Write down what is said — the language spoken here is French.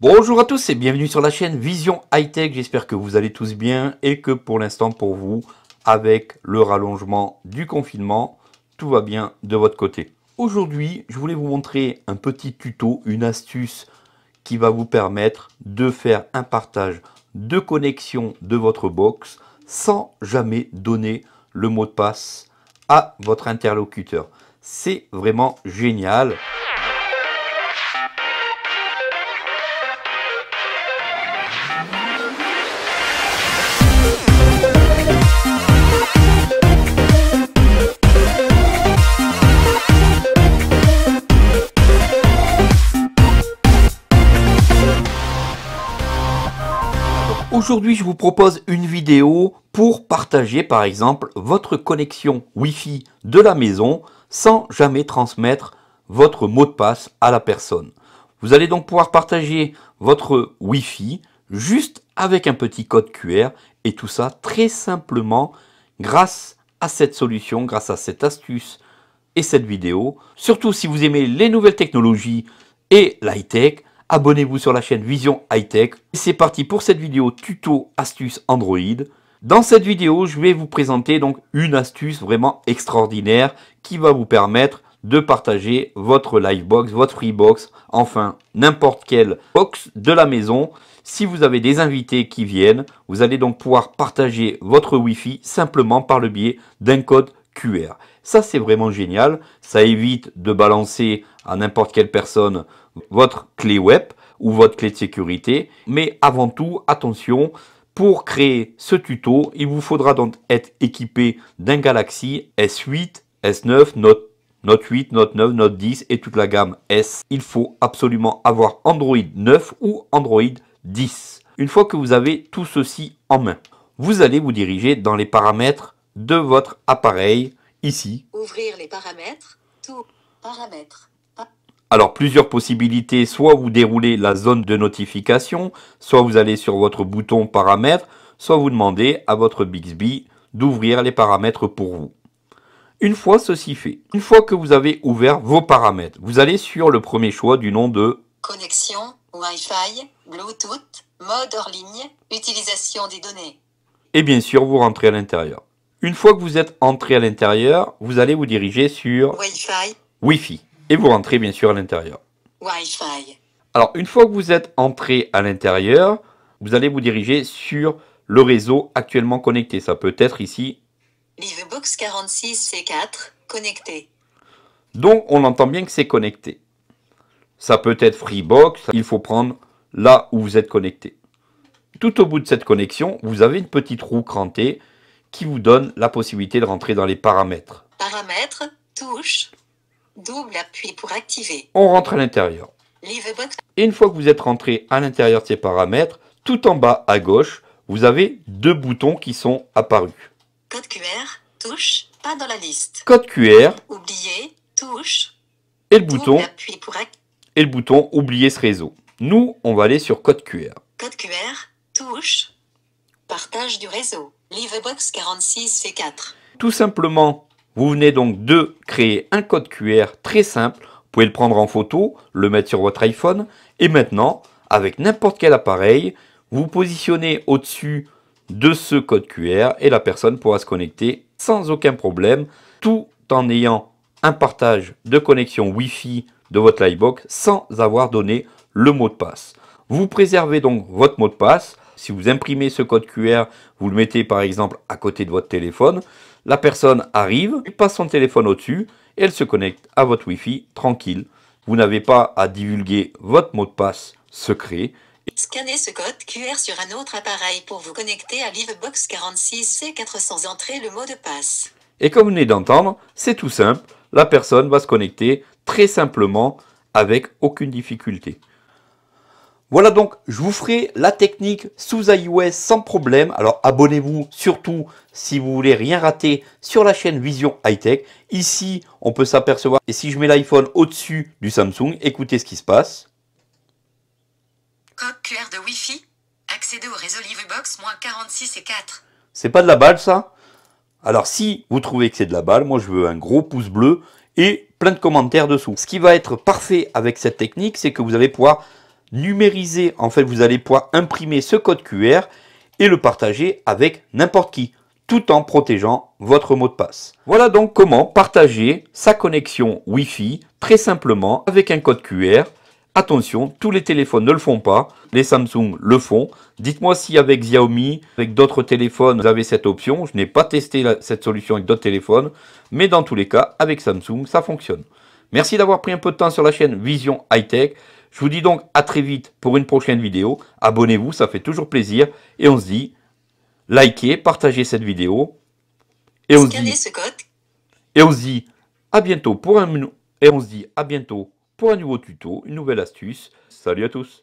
Bonjour à tous et bienvenue sur la chaîne Vision High Tech. J'espère que vous allez tous bien et que pour l'instant pour vous, avec le rallongement du confinement, tout va bien de votre côté. Aujourd'hui, je voulais vous montrer un petit tuto, une astuce qui va vous permettre de faire un partage de connexion de votre box sans jamais donner le mot de passe à votre interlocuteur. C'est vraiment génial. Aujourd'hui, je vous propose une vidéo pour partager par exemple votre connexion Wi-Fi de la maison sans jamais transmettre votre mot de passe à la personne. Vous allez donc pouvoir partager votre Wi-Fi juste avec un petit code QR et tout ça très simplement grâce à cette solution, grâce à cette astuce et cette vidéo. Surtout si vous aimez les nouvelles technologies et l'high-tech, abonnez-vous sur la chaîne Vision Hightech. C'est parti pour cette vidéo tuto astuce Android. Dans cette vidéo, je vais vous présenter donc une astuce vraiment extraordinaire qui va vous permettre de partager votre Livebox, votre Freebox, enfin n'importe quelle box de la maison. Si vous avez des invités qui viennent, vous allez donc pouvoir partager votre Wi-Fi simplement par le biais d'un code QR. Ça, c'est vraiment génial. Ça évite de balancer à n'importe quelle personne votre clé web ou votre clé de sécurité. Mais avant tout, attention, pour créer ce tuto, il vous faudra donc être équipé d'un Galaxy S8, S9, Note, Note 8, Note 9, Note 10 et toute la gamme S. Il faut absolument avoir Android 9 ou Android 10. Une fois que vous avez tout ceci en main, vous allez vous diriger dans les paramètres de votre appareil ici. Ouvrir les paramètres, tout, paramètres. Alors plusieurs possibilités, soit vous déroulez la zone de notification, soit vous allez sur votre bouton paramètres, soit vous demandez à votre Bixby d'ouvrir les paramètres pour vous. Une fois ceci fait, une fois que vous avez ouvert vos paramètres, vous allez sur le premier choix du nom de Connexion, Wi-Fi, Bluetooth, mode ligne, utilisation des données. Et bien sûr, vous rentrez à l'intérieur. Une fois que vous êtes entré à l'intérieur, vous allez vous diriger sur Wi-Fi. Et vous rentrez bien sûr à l'intérieur. Alors, une fois que vous êtes entré à l'intérieur, vous allez vous diriger sur le réseau actuellement connecté. Ça peut être ici. Livebox 46C4, connecté. Donc, on entend bien que c'est connecté. Ça peut être Freebox, il faut prendre là où vous êtes connecté. Tout au bout de cette connexion, vous avez une petite roue crantée qui vous donne la possibilité de rentrer dans les paramètres. Paramètres, touche, double appui pour activer. On rentre à l'intérieur. une fois que vous êtes rentré à l'intérieur de ces paramètres, tout en bas à gauche, vous avez deux boutons qui sont apparus. Code QR, touche, pas dans la liste. Code QR. Oublier, touche. Et le bouton. Et le bouton oublier ce réseau. Nous, on va aller sur code QR. Code QR, touche, partage du réseau. Livebox 46 4 Tout simplement, vous venez donc de créer un code QR très simple. Vous pouvez le prendre en photo, le mettre sur votre iPhone. Et maintenant, avec n'importe quel appareil, vous positionnez au-dessus de ce code QR et la personne pourra se connecter sans aucun problème, tout en ayant un partage de connexion Wi-Fi de votre Livebox sans avoir donné le mot de passe. Vous préservez donc votre mot de passe, si vous imprimez ce code QR, vous le mettez par exemple à côté de votre téléphone, la personne arrive, passe son téléphone au-dessus et elle se connecte à votre Wi-Fi tranquille. Vous n'avez pas à divulguer votre mot de passe secret. Scannez ce code QR sur un autre appareil pour vous connecter à Livebox 46C400 entrée le mot de passe. Et comme vous venez d'entendre, c'est tout simple. La personne va se connecter très simplement avec aucune difficulté. Voilà donc, je vous ferai la technique sous iOS sans problème. Alors abonnez-vous surtout si vous voulez rien rater sur la chaîne Vision High Tech. Ici, on peut s'apercevoir, et si je mets l'iPhone au-dessus du Samsung, écoutez ce qui se passe. Code QR de Wi-Fi, accédez au réseau LiveBox 46 et 4. C'est pas de la balle ça Alors si vous trouvez que c'est de la balle, moi je veux un gros pouce bleu et plein de commentaires dessous. Ce qui va être parfait avec cette technique, c'est que vous allez pouvoir numériser, en fait, vous allez pouvoir imprimer ce code QR et le partager avec n'importe qui, tout en protégeant votre mot de passe. Voilà donc comment partager sa connexion Wi-Fi très simplement avec un code QR. Attention, tous les téléphones ne le font pas, les Samsung le font. Dites-moi si avec Xiaomi, avec d'autres téléphones, vous avez cette option. Je n'ai pas testé cette solution avec d'autres téléphones, mais dans tous les cas, avec Samsung, ça fonctionne. Merci d'avoir pris un peu de temps sur la chaîne Vision High Tech. Je vous dis donc à très vite pour une prochaine vidéo. Abonnez-vous, ça fait toujours plaisir. Et on se dit, likez, partagez cette vidéo. Et on, se dit, et on dit à bientôt pour un et on se dit à bientôt pour un nouveau tuto, une nouvelle astuce. Salut à tous